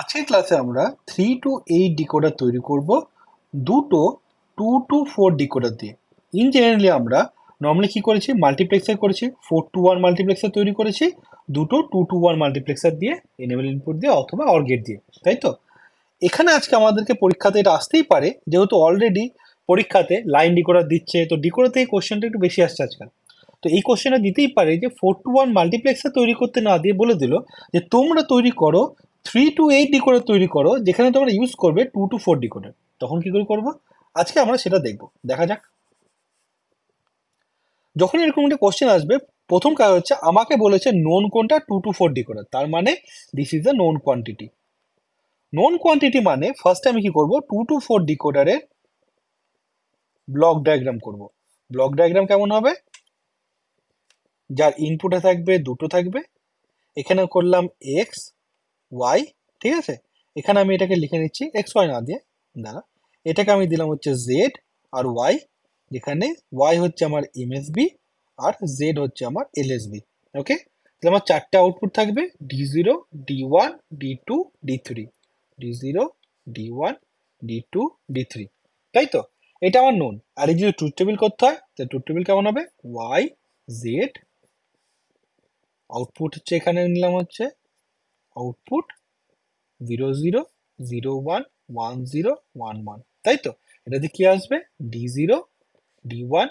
আজকের ক্লাসে আমরা থ্রি টু এইট ডিকোডার তৈরি করব দুটো টু টু ফোর ডিকোডার দিয়ে ইন জেনারেলি আমরা নর্মালি কী করেছি মাল্টিপ্লেক্সার করেছি ফোর টু ওয়ান মাল্টিপ্লেক্সার তৈরি করেছি দুটো টু টু ওয়ান মাল্টিপ্লেক্সার দিয়ে এনেমেল ইনপুট দিয়ে অথবা অর গেট দিয়ে তাই তো এখানে আজকে আমাদেরকে পরীক্ষাতে এটা আসতেই পারে যেহেতু অলরেডি পরীক্ষাতে লাইন ডিকোডার দিচ্ছে তো ডিকোডার থেকে কোশ্চেনটা একটু বেশি আসছে আজকাল তো এই কোশ্চেনটা দিতেই পারে যে ফোর টু ওয়ান মাল্টিপ্লেক্সার তৈরি করতে না দিয়ে বলে দিল যে তোমরা তৈরি করো থ্রি টু এইট ডিকোডার তৈরি করো যেখানে তোমরা ইউজ করবে টু টু ফোর ডিকোডার তখন কী করে করবো আজকে আমরা সেটা দেখব দেখা যাক যখন এরকম একটা কোশ্চেন আসবে প্রথম কাজ হচ্ছে আমাকে বলেছে নন কোনটা টু টু ফোর ডিকোডার তার মানে this is the non quantity non quantity মানে ফার্স্টে আমি কি করব টু টু ফোর ডিকোডারের ব্লক ডায়াগ্রাম করব ব্লক ডায়াগ্রাম কেমন হবে যার ইনপুটে থাকবে দুটো থাকবে এখানে করলাম এক্স ওয়াই ঠিক আছে এখানে আমি এটাকে লিখে নিচ্ছি এক্স ওয়াই না দিয়ে দাঁড়া এটাকে আমি দিলাম হচ্ছে জেড আর ওয়াই যেখানে ওয়াই হচ্ছে আমার এমএসবি আর জেড হচ্ছে আমার এলএসবি ওকে তাহলে আমার চারটে আউটপুট থাকবে D zero D one D two D three D zero D one D two D three তাই তো এটা আমার নোন আর এই যদি ট্রুথ টেবিল করতে হয় তাহলে ট্রুথ টেবিল কেমন হবে ওয়াই জেড আউটপুট হচ্ছে এখানে নিলাম হচ্ছে output zero zero zero one one zero one one তাই তো এটাতে কি আসবে D zero D one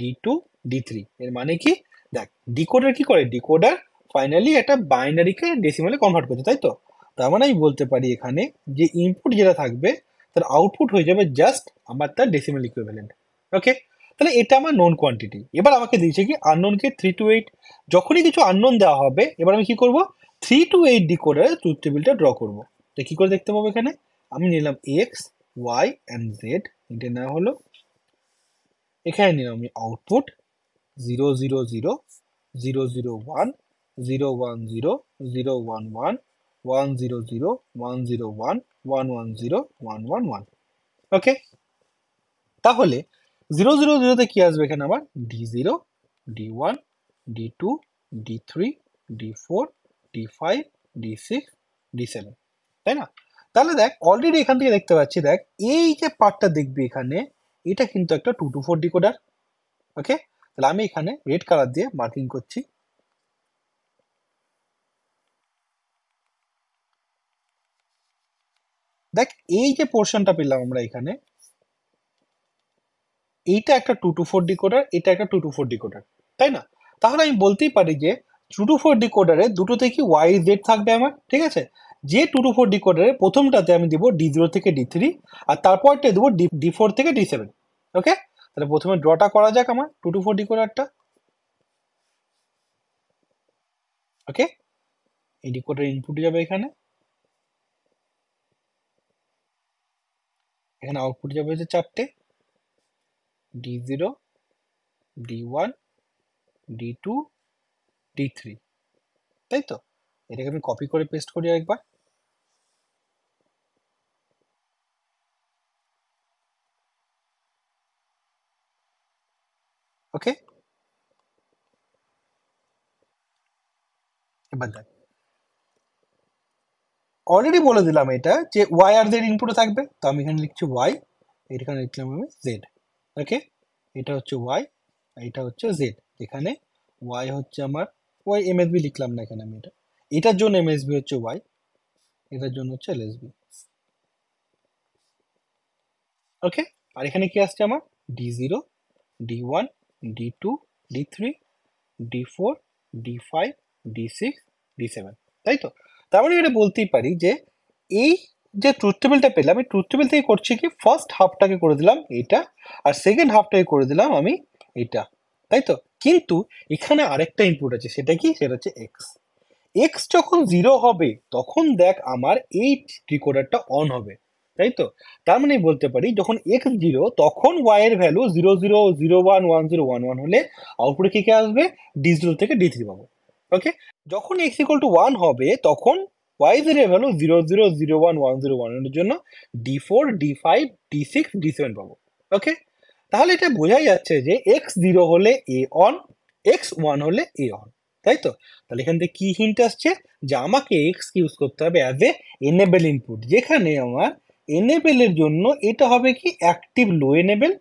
D two D three এর মানে কি দেখ ডিকোডার কি করে ডিকোডার ফাইনালি একটা বাইনারিকে ডেসিমালে কনভার্ট করছে তাই তো তার মানে আমি বলতে পারি এখানে যে ইনপুট যেটা থাকবে তার আউটপুট হয়ে যাবে জাস্ট আমার তার ডেসিমাল ইকুইভ্যালেন্ট ওকে তাহলে এটা আমার নন কোয়ান্টিটি এবার আমাকে দিয়েছে কি আননোনকে থ্রি টু এইট যখনই কিছু আননোন দেওয়া হবে এবার আমি কি করবো থ্রি টু এইট ডি করে ট্রুথ টেবিলটা ড্র করবো তো কী করে দেখতে পাবো এখানে আমি নিলাম এক্স ওয়াই অ্যান্ড জেড এটা নেওয়া হলো এখানে নিলাম আমি output zero zero zero zero zero one zero one zero zero one one one zero zero one zero one one one zero one one one okay তাহলে জিরো জিরো জিরোতে কী আসবে এখানে আমার D zero D one D two D three D four d5 d6 d7 তাই না তাহলে দেখ অলরেডি এখান থেকে দেখতে পাচ্ছি দেখ এই যে পার্টটা দেখবি এখানে এটা কিন্তু একটা two to four decoder okay তাহলে আমি এখানে রেড কালার দিয়ে মার্কিং করছি দেখ এই যে পোর্শনটা পেলাম আমরা এখানে এইটা একটা টু টু ফোর ডিকোডার এটা একটা টু টু ফোর ডিকোডার তাই না তাহলে আমি বলতেই পারি যে টু টু ফোর ডিকোডারে দুটোতে কি ওয়াই জেড থাকবে আমার ঠিক আছে যে টু টু ফোর ডিকোডারে প্রথমটাতে আমি দিব ডি জিরো থেকে ডি থ্রি আর তারপরটা দেবো ডি ডি ফোর থেকে ডি সেভেন ওকে তাহলে প্রথমে ড্রটা করা যাক আমার টু টু ফোর ডিকোডারটা ওকে এই ডিকোডার ইনপুট যাবে এখানে এখানে আউটপুট যাবে হচ্ছে চারটে D zero D one D two D three তাই তো এটাকে আমি কপি করে পেস্ট করি একবার ওকে এবার দেখ অলরেডি বলে দিলাম এটা যে ওয়াই আর জেড ইনপুটে থাকবে তো আমি এখানে লিখছি ওয়াই এখানে লিখলাম আমি জেড ওকে এটা হচ্ছে ওয়াই এটা হচ্ছে জেড এখানে ওয়াই হচ্ছে আমার ওয়াই বি লিখলাম না এখানে আমি এটা এটার জন্য এম এস বি হচ্ছে ওয়াই এটার জন্য হচ্ছে এল এস বি ওকে আর এখানে কি আসছে আমার D zero D one D two D three D four D five D six D seven তাই তো তার মানে এটা বলতেই পারি যে এই যে ট্রুথ টেবিলটা পেলাম এই ট্রুথ টেবিল থেকে করছি কি ফার্স্ট হাফটাকে করে দিলাম এটা আর সেকেন্ড হাফটাকে করে দিলাম আমি এটা তাই তো কিন্তু এখানে আরেকটা ইনপুট আছে সেটা কি সেটা হচ্ছে এক্স এক্স যখন জিরো হবে তখন দেখ আমার এই রিকোডারটা অন হবে তাই তো তার মানে বলতে পারি যখন এক্স জিরো তখন ওয়াই এর value zero zero zero one one zero one one হলে আউটপুটে কি কে আসবে ডি জিরো থেকে ডি থ্রি পাবো ওকে যখন এক্স ইকুয়াল টু ওয়ান হবে তখন Y zero value zero zero zero one one zero one এর জন্য D four D five D six D seven পাবো ওকে তাহলে এটা বোঝাই যাচ্ছে যে এক্স জিরো হলে এ অন এক্স ওয়ান হলে এ অন তাই তো তাহলে এখান থেকে কি হিন্ট আসছে যে আমাকে এক্স ইউজ করতে হবে অ্যাজ এ এনেবেল ইনপুট যেখানে আমার এনেবেলের জন্য এটা হবে কি অ্যাক্টিভ লো এনেবেল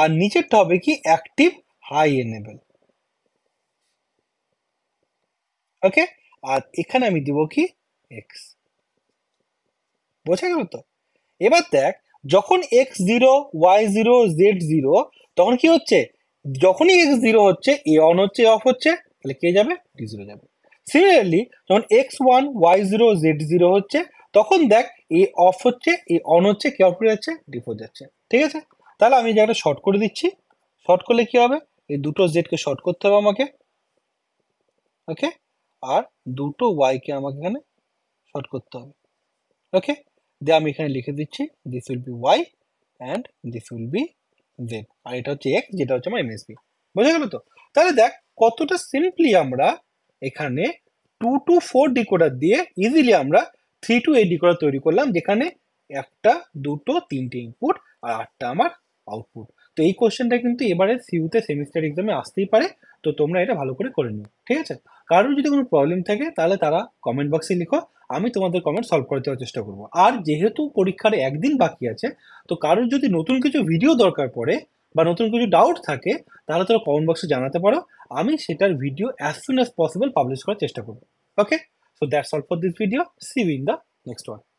আর নিচেরটা হবে কি অ্যাক্টিভ হাই এনেবেল ওকে আর এখানে আমি দিব কি এক্স বোঝা গেল তো এবার দেখ যখন X zero Y zero Z zero তখন কি হচ্ছে যখনই এক্স জিরো হচ্ছে এ অন হচ্ছে এ অফ হচ্ছে তাহলে কে যাবে ডি জিরো যাবে সিমিলারলি যখন X one Y zero Z zero হচ্ছে তখন দেখ এ অফ হচ্ছে এ অন হচ্ছে কে অফ করে যাচ্ছে ডি ফোর যাচ্ছে ঠিক আছে তাহলে আমি জায়গাটা শর্ট করে দিচ্ছি শর্ট করলে কি হবে এই দুটো জেডকে শর্ট করতে হবে আমাকে ওকে আর দুটো ওয়াইকে আমাকে এখানে শর্ট করতে হবে ওকে দিয়ে আমি এখানে লিখে দিচ্ছি this will be Y and this will be Z আর এটা হচ্ছে এক্স যেটা হচ্ছে আমার এমএসবি বোঝা গেল তো তাহলে দেখ কতটা সিম্পলি আমরা এখানে টু টু ফোর ডিকোডার দিয়ে ইজিলি আমরা থ্রি টু এইট ডিকোডার তৈরি করলাম যেখানে একটা দুটো তিনটে ইনপুট আর আটটা আমার আউটপুট তো এই কোশ্চেনটা কিন্তু এবারে সিউতে সেমিস্টার এক্সামে আসতেই পারে তো তোমরা এটা ভালো করে করে নিও ঠিক আছে কারোর যদি কোনো প্রবলেম থাকে তাহলে তারা কমেন্ট বক্সে লিখো আমি তোমাদের কমেন্ট সলভ করে দেওয়ার চেষ্টা করবো আর যেহেতু পরীক্ষার একদিন বাকি আছে তো কারোর যদি নতুন কিছু ভিডিও দরকার পড়ে বা নতুন কিছু ডাউট থাকে তাহলে তোমরা কমেন্ট বক্সে জানাতে পারো আমি সেটার video as soon as possible publish করার চেষ্টা করবো okay so that's all for this video see you in the next one